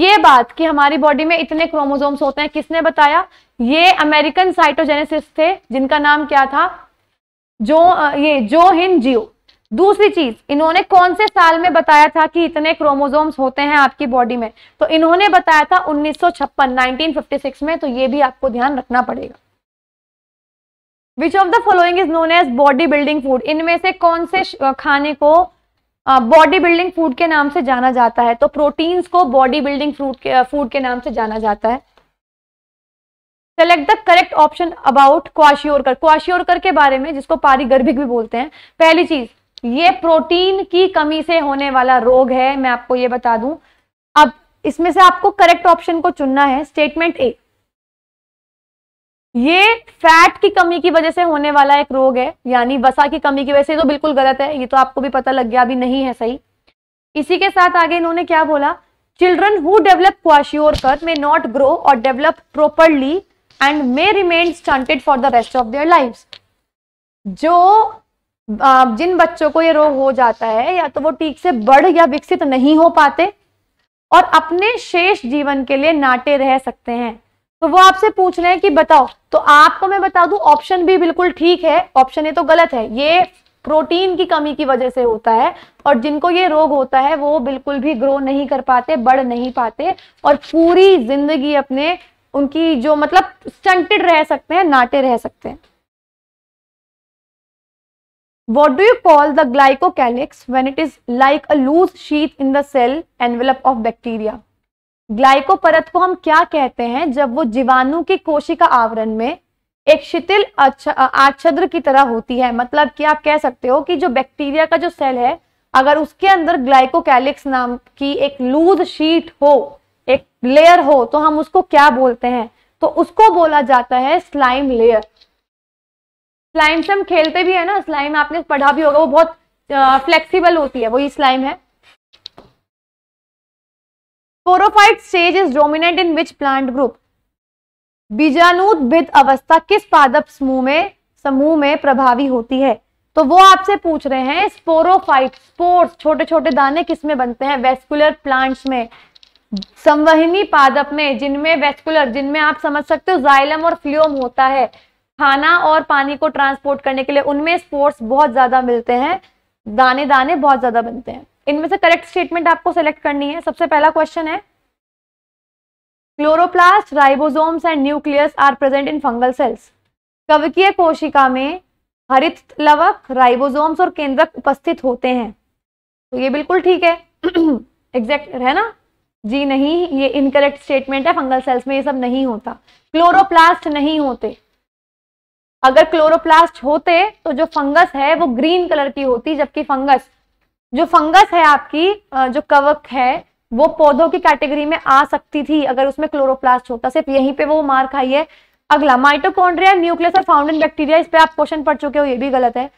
ये बात कि हमारी बॉडी में इतने क्रोमोजोम्स होते हैं किसने बताया ये अमेरिकन साइटोजेनेसिस थे जिनका नाम क्या था जो ये जो हिंद जियो दूसरी चीज इन्होंने कौन से साल में बताया था कि इतने क्रोमोजोम्स होते हैं आपकी बॉडी में तो इन्होंने बताया था 1956 1956 में तो ये भी आपको ध्यान रखना पड़ेगा which of the following is known as body building food इनमें से कौन से खाने को बॉडी बिल्डिंग फूड के नाम से जाना जाता है तो प्रोटीन्स को बॉडी बिल्डिंग फूड के फूड के नाम से जाना जाता है select the correct option about kwashiorkor kwashiorkor के बारे में जिसको पारी गर्भिक भी बोलते हैं पहली चीज ये प्रोटीन की कमी से होने वाला रोग है मैं आपको ये बता दूं अब इसमें से आपको करेक्ट ऑप्शन को चुनना है स्टेटमेंट ए ये फैट की कमी की वजह से होने वाला एक रोग है यानी वसा की कमी की वजह से तो बिल्कुल गलत है ये तो आपको भी पता लग गया अभी नहीं है सही इसी के साथ आगे इन्होंने क्या बोला children who develop kwashiorkor may not grow और develop properly and may remain stunted for the rest of their life जो जिन बच्चों को ये रोग हो जाता है या तो वो ठीक से बढ़ या विकसित नहीं हो पाते और अपने शेष जीवन के लिए नाटे रह सकते हैं तो वो आपसे पूछ रहे हैं कि बताओ तो आपको मैं बता दूं ऑप्शन भी बिल्कुल ठीक है ऑप्शन ये तो गलत है ये प्रोटीन की कमी की वजह से होता है और जिनको ये रोग होता है वो बिल्कुल भी ग्रो नहीं कर पाते बढ़ नहीं पाते और पूरी जिंदगी अपने उनकी जो मतलब स्टंटेड रह सकते हैं नाटे रह सकते हैं What do you call the glycocalyx when it is like a loose sheath in the cell envelope of bacteria? Glyco परत को हम क्या कहते हैं जब वो जीवाणु की कोशिका आवरण में एक शिथिल आच्छद्र की तरह होती है मतलब कि आप कह सकते हो कि जो बैक्टीरिया का जो सेल है अगर उसके अंदर ग्लाइको कैलिक्स नाम की एक लूज शीट हो एक लेयर हो तो हम उसको क्या बोलते हैं तो उसको बोला जाता है स्लाइम लेयर स्लाइम से हम खेलते भी है ना स्लाइम आपने पढ़ा भी होगा वो बहुत फ्लेक्सिबल होती है वही स्लाइम है sporophyte stage is dominant in which plant group बीजाणुद्भिद अवस्था किस पादप समूह में समूह में प्रभावी होती है तो वो आपसे पूछ रहे हैं स्पोरोफाइट स्पोर्स छोटे छोटे दाने किसमें बनते हैं वेस्कुलर प्लांट्स में संवहनी पादप में जिनमें वेस्कुलर जिनमें आप समझ सकते हो जाइलम और फ्लियोम होता है खाना और पानी को ट्रांसपोर्ट करने के लिए उनमें स्पोर्ट्स बहुत ज्यादा मिलते हैं दाने दाने बहुत ज्यादा बनते हैं इनमें से करेक्ट स्टेटमेंट आपको सेलेक्ट करनी है सबसे पहला क्वेश्चन है chloroplast ribosomes and nucleus are present in fungal cells कवकीय कोशिका में हरित लवक राइबोसोम्स और केंद्रक उपस्थित होते हैं तो ये बिल्कुल ठीक है एग्जैक्ट है ना जी नहीं ये इनकरेक्ट स्टेटमेंट है फंगल सेल्स में ये सब नहीं होता क्लोरोप्लास्ट नहीं होते अगर क्लोरोप्लास्ट होते तो जो फंगस है वो ग्रीन कलर की होती जबकि फंगस जो फंगस है आपकी जो कवक है वो पौधों की कैटेगरी में आ सकती थी अगर उसमें क्लोरोप्लास्ट होता सिर्फ यहीं पे वो मार खाई है अगला माइटोकॉन्ड्रिया न्यूक्लियस और फाउंड बैक्टीरिया इस पर आप क्वेश्चन पढ़ चुके हो ये भी गलत है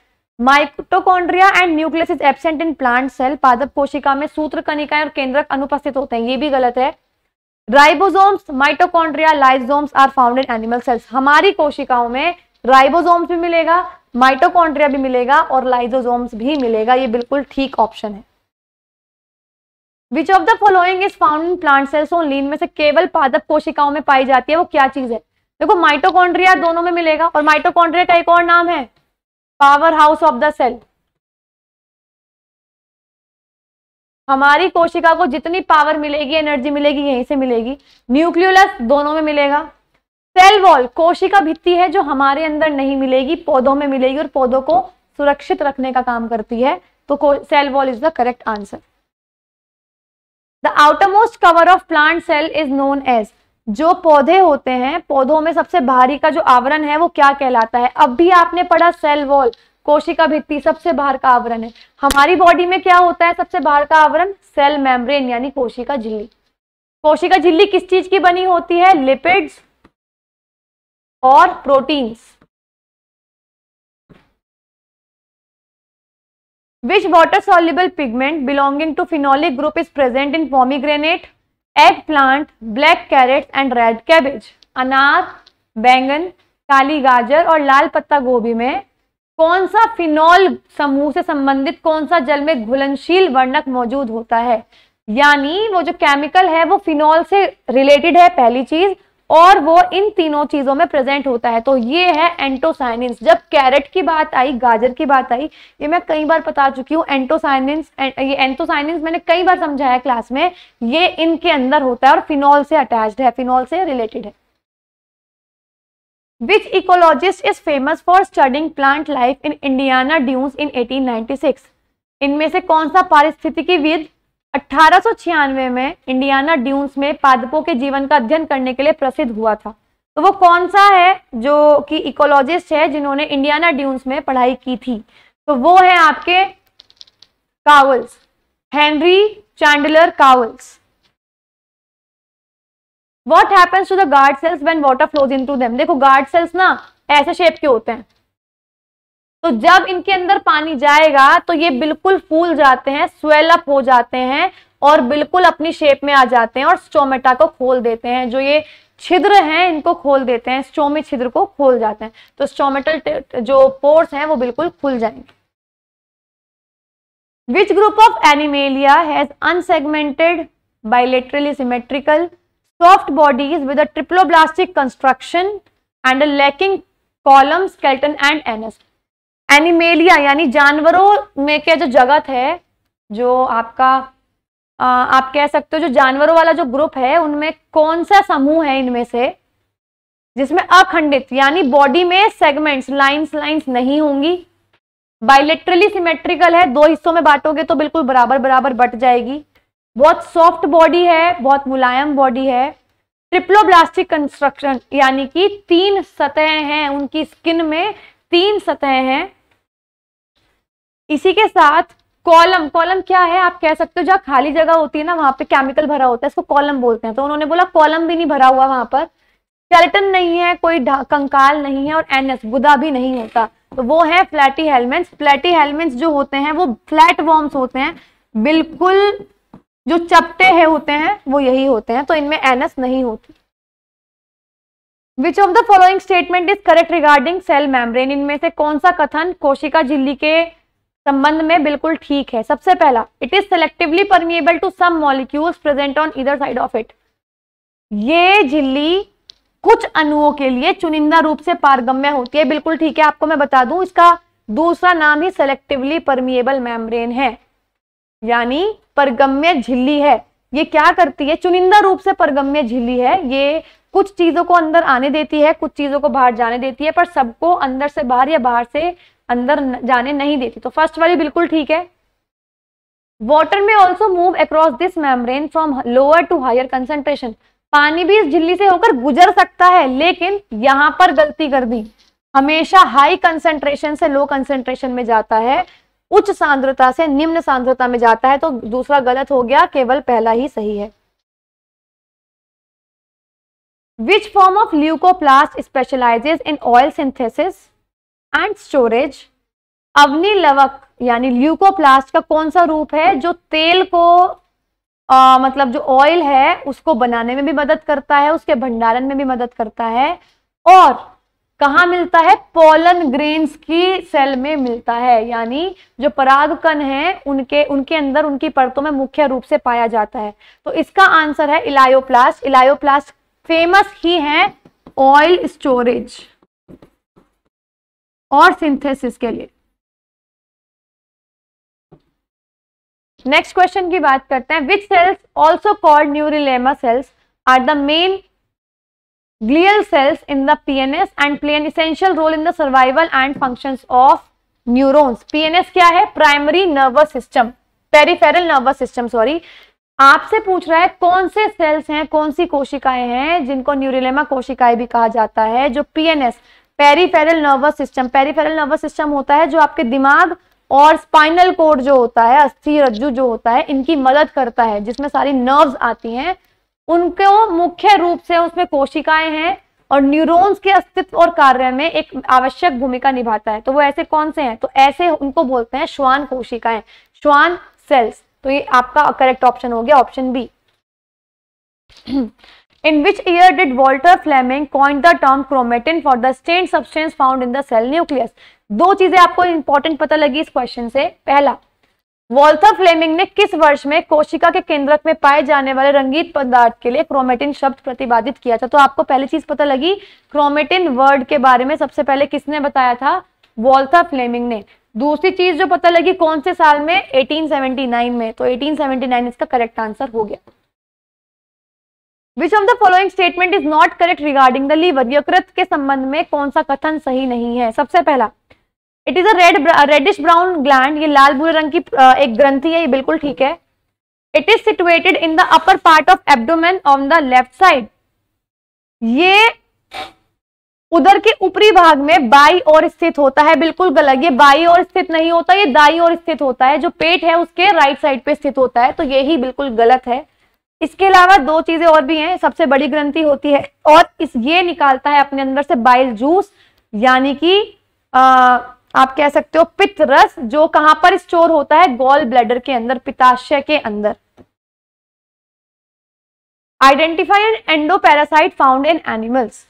mitochondria and nucleus is absent in plant cell पादप कोशिका में सूत्र कनिकाएं और केंद्रक अनुपस्थित होते हैं ये भी गलत है ribosomes mitochondria lysosomes are found in animal cells हमारी कोशिकाओं में राइबोसोम्स भी मिलेगा माइटोकॉन्ड्रिया भी मिलेगा और लाइजोसोम्स भी मिलेगा ये बिल्कुल ठीक ऑप्शन है which of the following is found in plant cells only इनमें से केवल पादप कोशिकाओं में पाई जाती है वो क्या चीज है देखो माइटोकॉन्ड्रिया दोनों में मिलेगा और माइटोकॉन्ड्रिया का एक और नाम है power house of the cell हमारी कोशिका को जितनी पावर मिलेगी एनर्जी मिलेगी यहीं से मिलेगी न्यूक्लियोलस दोनों में मिलेगा सेल वॉल कोशिका भित्ति है जो हमारे अंदर नहीं मिलेगी पौधों में मिलेगी और पौधों को सुरक्षित रखने का काम करती है तो cell wall is the correct answer the outermost cover of plant cell is known as जो पौधे होते हैं पौधों में सबसे बाहरी का जो आवरण है वो क्या कहलाता है अब भी आपने पढ़ा सेल वॉल कोशिका भित्ति सबसे बाहर का आवरण है हमारी बॉडी में क्या होता है सबसे बाहर का आवरण सेल मेम्ब्रेन यानी कोशिका झिल्ली कोशिका झिल्ली किस चीज की बनी होती है लिपिड्स और proteins which water soluble pigment belonging to phenolic group is present in pomegranate eggplant black carrots and red cabbage अनार बैंगन काली गाजर और लाल पत्ता गोभी में कौन सा फिनॉल समूह से संबंधित कौन सा जल में घुलनशील वर्णक मौजूद होता है यानी वो जो केमिकल है वो फिनॉल से रिलेटेड है पहली चीज और वो इन तीनों चीजों में प्रेजेंट होता है तो ये है एंटोसाइनिंस जब कैरेट की बात आई गाजर की बात आई ये मैं कई बार बता चुकी हूँ एंटोसाइनिंस ये एंटोसाइनिंस मैंने कई बार समझाया क्लास में ये इनके अंदर होता है और फिनॉल से अटैच्ड है फिनॉल से रिलेटेड है which ecologist is famous for studying plant life in Indiana dunes in eighteen इनमें से कौन सा पारिस्थितिकी विद अठारह में इंडियाना ड्यून्स में पादपों के जीवन का अध्ययन करने के लिए प्रसिद्ध हुआ था तो वो कौन सा है जो कि इकोलॉजिस्ट है जिन्होंने इंडियाना ड्यून्स में पढ़ाई की थी तो वो है आपके Cowles Henry Chandler Cowles what happens to the guard cells when water flows into them देखो गार्ड सेल्स ना ऐसे शेप के होते हैं तो जब इनके अंदर पानी जाएगा तो ये बिल्कुल फूल जाते हैं स्वेल अप हो जाते हैं और बिल्कुल अपनी शेप में आ जाते हैं और स्टोमेटा को खोल देते हैं जो ये छिद्र हैं इनको खोल देते हैं स्टोमी छिद्र को खोल जाते हैं तो स्टोमेटल जो पोर्स हैं वो बिल्कुल खुल जाएंगे which group of Animalia has unsegmented bilaterally symmetrical soft bodies with a triploblastic construction and a lacking column skeleton and Animalia यानी जानवरों में क्या जो जगत है जो आपका आ, आप कह सकते हो जो जानवरों वाला जो ग्रुप है उनमें कौन सा समूह है इनमें से जिसमें अखंडित यानी बॉडी में सेगमेंट्स लाइंस लाइंस नहीं होंगी बाइलेट्रली सिमेट्रिकल है दो हिस्सों में बांटोगे तो बिल्कुल बराबर बराबर बट जाएगी बहुत सॉफ्ट बॉडी है बहुत मुलायम बॉडी है ट्रिप्लोब्लास्टिक कंस्ट्रक्शन यानी कि तीन सतहें हैं उनकी स्किन में तीन सतह हैं इसी के साथ कॉलम कॉलम क्या है आप कह सकते हो जहाँ खाली जगह होती है ना वहां पे केमिकल भरा होता है इसको कॉलम बोलते हैं तो उन्होंने बोला कॉलम भी नहीं भरा हुआ वहां पर स्केलेटन नहीं है कोई कंकाल नहीं है और एनएस गुदा भी नहीं होता तो वो है फ्लैटी हेलमेंट्स फ्लैटी हेलमेंट्स जो होते हैं वो फ्लैट वॉर्म्स होते हैं बिल्कुल जो चपटे है होते हैं वो यही होते हैं तो इनमें एनएस नहीं होती which of the following statement is correct regarding cell membrane इनमें से कौन सा कथन कोशिका झिल्ली के संबंध में बिल्कुल ठीक है सबसे पहला it is selectively permeable to some molecules present on इधर साइड ऑफ इट ये झिल्ली कुछ अणुओं के लिए चुनिंदा रूप से पारगम्य होती है बिल्कुल ठीक है आपको मैं बता दूं इसका दूसरा नाम ही सेलेक्टिवली परमिएबल मेम्ब्रेन है यानी परगम्य झिल्ली है ये क्या करती है चुनिंदा रूप से परगम्य झिल्ली है ये कुछ चीजों को अंदर आने देती है कुछ चीजों को बाहर जाने देती है पर सबको अंदर से बाहर या बाहर से अंदर जाने नहीं देती तो फर्स्ट वाली बिल्कुल ठीक है वॉटर में also move across this membrane from lower to higher concentration पानी भी इस झिल्ली से होकर गुजर सकता है लेकिन यहां पर गलती कर दी हमेशा हाई कंसेंट्रेशन से लो कंसेंट्रेशन में जाता है उच्च सांद्रता से निम्न सांद्रता में जाता है तो दूसरा गलत हो गया केवल पहला ही सही है Which of of leucoplast specializes in oil synthesis and storage? अवनी लवक यानी ल्यूकोप्लास्ट का कौन सा रूप है जो तेल को आ, मतलब जो ऑयल है उसको बनाने में भी मदद करता है उसके भंडारण में भी मदद करता है और कहा मिलता है पोलन ग्रेन्स की सेल में मिलता है यानी जो पराग कन है उनके उनके अंदर उनकी परतों में मुख्य रूप से पाया जाता है तो इसका आंसर है इलायोप्लास्ट इलायोप्लास्ट फेमस ही है ऑयल स्टोरेज और सिंथेसिस के लिए नेक्स्ट क्वेश्चन की बात करते हैं which cells also called neurilemma cells are the main glial cells in the PNS and play an essential role in the survival and functions of neurons PNS क्या है primary nervous system peripheral nervous system sorry आपसे पूछ रहा है कौन से सेल्स हैं कौन सी कोशिकाएं हैं जिनको न्यूरिलेमा कोशिकाएं भी कहा जाता है जो PNS peripheral nervous system peripheral nervous system होता है जो आपके दिमाग और स्पाइनल कोड जो होता है अस्थि रज्जु जो होता है इनकी मदद करता है जिसमें सारी नर्व्स आती हैं उनको मुख्य रूप से उसमें कोशिकाएं हैं और न्यूरॉन्स के अस्तित्व और कार्य में एक आवश्यक भूमिका निभाता है तो वो ऐसे कौन से हैं तो ऐसे उनको बोलते हैं श्वान कोशिकाएं श्वान सेल्स तो ये आपका करेक्ट ऑप्शन हो गया option B in which year did Walter Fleming coin the term chromatin for the stained substance found in the cell nucleus दो चीजें आपको इंपॉर्टेंट पता लगी इस क्वेश्चन से पहला वॉल्थर फ्लेमिंग ने किस वर्ष में कोशिका के केंद्रक में पाए जाने वाले रंगीत पदार्थ के लिए क्रोमेटिन शब्द प्रतिपादित किया था तो आपको पहली चीज पता लगी क्रोमेटिन वर्ड के बारे में सबसे पहले किसने बताया था वॉल्थर फ्लेमिंग ने दूसरी चीज जो पता लगी कौन से साल में 1879 में तो 1879 इसका करेक्ट आंसर हो गया which of the following statement is not correct regarding the liver यकृत के संबंध में कौन सा कथन सही नहीं है सबसे पहला it is a red reddish brown gland ये लाल भूरे रंग की एक ग्रंथि है ये बिल्कुल ठीक है it is situated in the upper part of abdomen on the left side ये उधर के ऊपरी भाग में बाई और स्थित होता है बिल्कुल गलत ये बाई और स्थित नहीं होता ये दाई और स्थित होता है जो पेट है उसके राइट साइड पे स्थित होता है तो यही बिल्कुल गलत है इसके अलावा दो चीजें और भी हैं सबसे बड़ी ग्रंथि होती है और इस ये निकालता है अपने अंदर से बाइल जूस यानी कि आप कह सकते हो पित्त रस जो कहां पर स्टोर होता है गोल ब्लैडर के अंदर पिताशय के अंदर identified endoparasite found in animals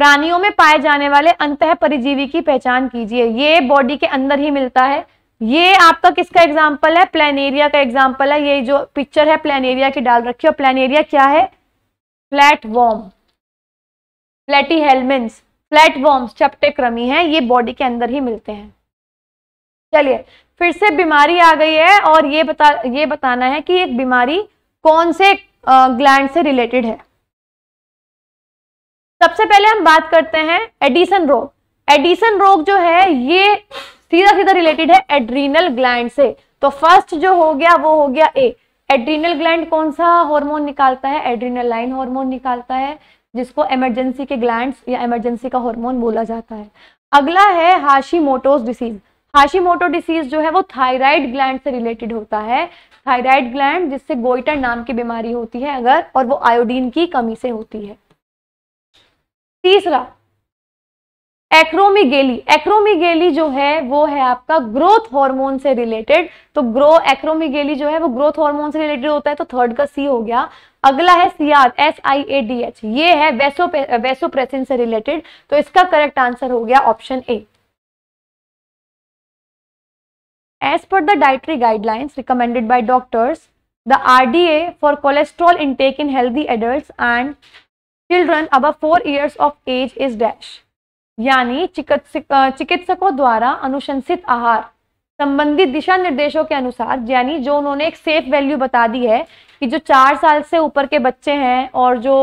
प्राणियों में पाए जाने वाले अंत परिजीवी की पहचान कीजिए ये बॉडी के अंदर ही मिलता है ये आपका किसका एग्जाम्पल है प्लेनेरिया का एग्जाम्पल है ये जो पिक्चर है प्लेनेरिया की डाल रखी है प्लेनेरिया क्या है flat worm platyhelminthes flat worms चपटे क्रमी है ये बॉडी के अंदर ही मिलते हैं चलिए फिर से बीमारी आ गई है और ये बता ये बताना है कि एक बीमारी कौन से ग्लैंड से रिलेटेड है सबसे पहले हम बात करते हैं एडिसन रोग एडिसन रोग जो है ये सीधा सीधा रिलेटेड है एड्रीनल ग्लैंड से तो फर्स्ट जो हो गया वो हो गया ए एड्रीनल ग्लैंड कौन सा हार्मोन निकालता है एड्रीनल लाइन हार्मोन निकालता है जिसको इमरजेंसी के ग्लैंड या इमरजेंसी का हार्मोन बोला जाता है अगला है मोटोस डिसीज मोटो डिसीज जो है वो थायराइड ग्लैंड से रिलेटेड होता है थायराइड ग्लैंड जिससे गोइटर नाम की बीमारी होती है अगर और वो आयोडीन की कमी से होती है तीसरा एक्रोमिगेली एक्रोमिगेली जो है वो है आपका ग्रोथ हार्मोन से रिलेटेड तो ग्रो एक्रोमिगेली जो है वो ग्रोथ हार्मोन से रिलेटेड होता है तो थर्ड का सी हो गया अगला है CR S I A D H ये है वेसोप्रेसिन से रिलेटेड तो इसका करेक्ट आंसर हो गया option A as per the dietary guidelines recommended by doctors the A for cholesterol intake in healthy adult and children above four years of age is dash यानी चिकित्सकों द्वारा अनुशंसित आहार संबंधित दिशा निर्देशों के अनुसार यानी जो उन्होंने एक सेफ वैल्यू बता दी है कि जो चार साल से ऊपर के बच्चे हैं और जो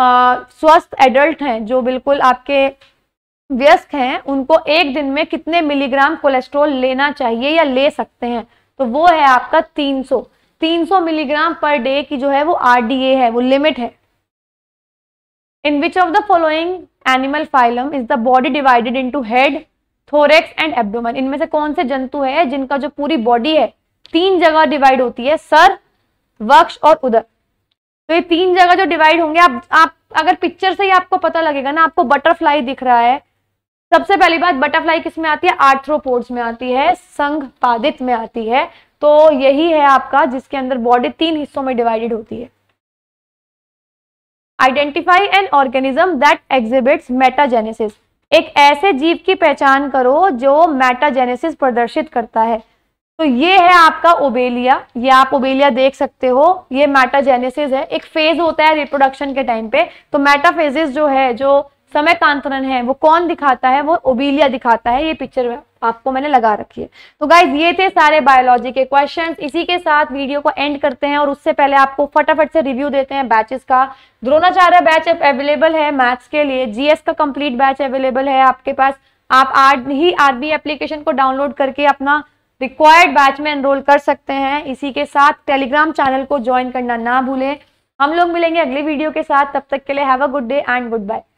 स्वस्थ एडल्ट हैं जो बिल्कुल आपके व्यस्क हैं उनको एक दिन में कितने मिलीग्राम कोलेस्ट्रॉल लेना चाहिए या ले सकते हैं तो वो है आपका 300 300 मिलीग्राम पर डे की जो है वो आर है वो लिमिट है which of the following animal phylum is the body divided into head thorax and abdomen इनमें से कौन से जंतु है जिनका जो पूरी बॉडी है तीन जगह डिवाइड होती है सर वक्ष और उदर तो ये तीन जगह जो डिवाइड होंगे आप आप अगर पिक्चर से ही आपको पता लगेगा ना आपको बटरफ्लाई दिख रहा है सबसे पहली बात बटरफ्लाई किस में आती है आर्थ्रोपोड्स में आती है संघ पादित में आती है तो यही है आपका जिसके अंदर बॉडी तीन हिस्सों में डिवाइडेड होती है identify an organism that exhibits metagenesis एक ऐसे जीव की पहचान करो जो मेटाजेनेसिस प्रदर्शित करता है तो ये है आपका ओबेलिया ये आप ओबेलिया देख सकते हो ये मेटाजेनेसिस है एक फेज होता है रिप्रोडक्शन के टाइम पे तो मेटाफेजिस जो है जो समय कांतरण है वो कौन दिखाता है वो ओबेलिया दिखाता है ये पिक्चर में आपको मैंने लगा रखी है तो गाइज ये थे सारे बायोलॉजी के क्वेश्चंस इसी के साथ वीडियो को एंड करते हैं और उससे पहले आपको फटाफट से रिव्यू देते हैं बैचेस का द्रोणाचार्य बैच अवेलेबल है मैथ्स के लिए जीएस का कंप्लीट बैच अवेलेबल है आपके पास आप आज ही आरबी एप्लीकेशन को डाउनलोड करके अपना रिक्वायर्ड बैच में एनरोल कर सकते हैं इसी के साथ टेलीग्राम चैनल को ज्वाइन करना ना भूलें हम लोग मिलेंगे अगले वीडियो के साथ तब तक के लिए have a good day and good bye